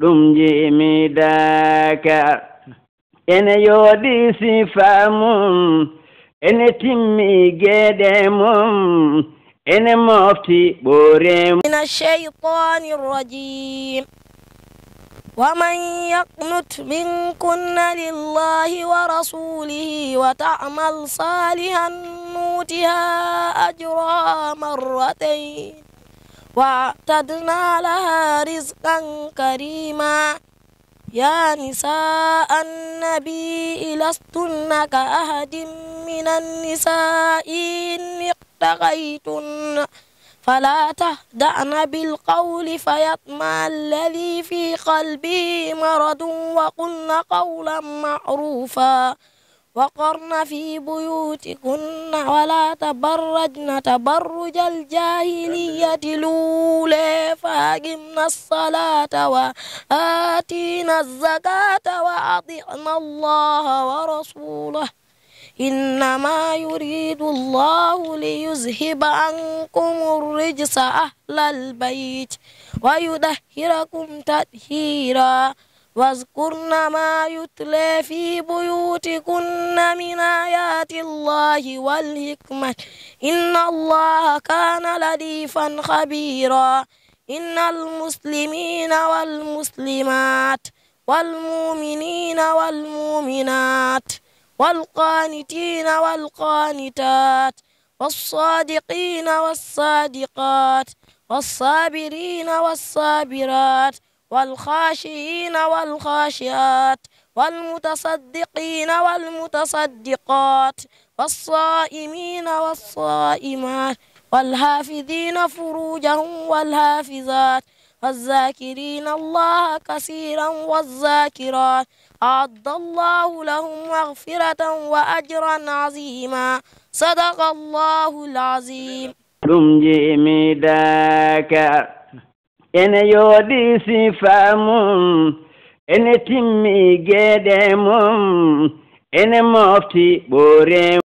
ɗum jimidaka ene yooɗi sifa mum ene timmi geɗe mum ene mofti ɓoore min alcheitani rrajim ومن يقنت منكن لله ورسوله وتعمل صالحا نوتها أجرها مرتين واعتدنا لها رزقا كريما يا نساء النبي لستن كأحد من النساء إن اقتغيتن فلا تهدأن بالقول فيطمع الذي في قلبه مرض وقلن قولا معروفا وقرن في بيوتكن ولا تبرجن تبرج الجاهلية الأولى فأقمنا الصلاة وآتينا الزكاة وأطعنا الله ورسوله إنما يريد الله ليذهب عنكم الرجس أهل البيت ويدهركم تدهيراً واذكرن ما يتلى في بيوتكن من آيات الله والحكمة إن الله كان لطيفا خبيرا إن المسلمين والمسلمات والمؤمنين والمؤمنات والقانتين والقانتات والصادقين والصادقات والصابرين والصابرات والخاشعين والخاشعات والمتصدقين والمتصدقات والصائمين والصائمات والحافظين فروجهم والحافظات والذاكرين الله كثيرا والذاكرات أعد الله لهم مغفرة وأجرا عظيما صدق الله العظيم En eneyodi sifamum ene timmi geɗemum ene mofti ɓorem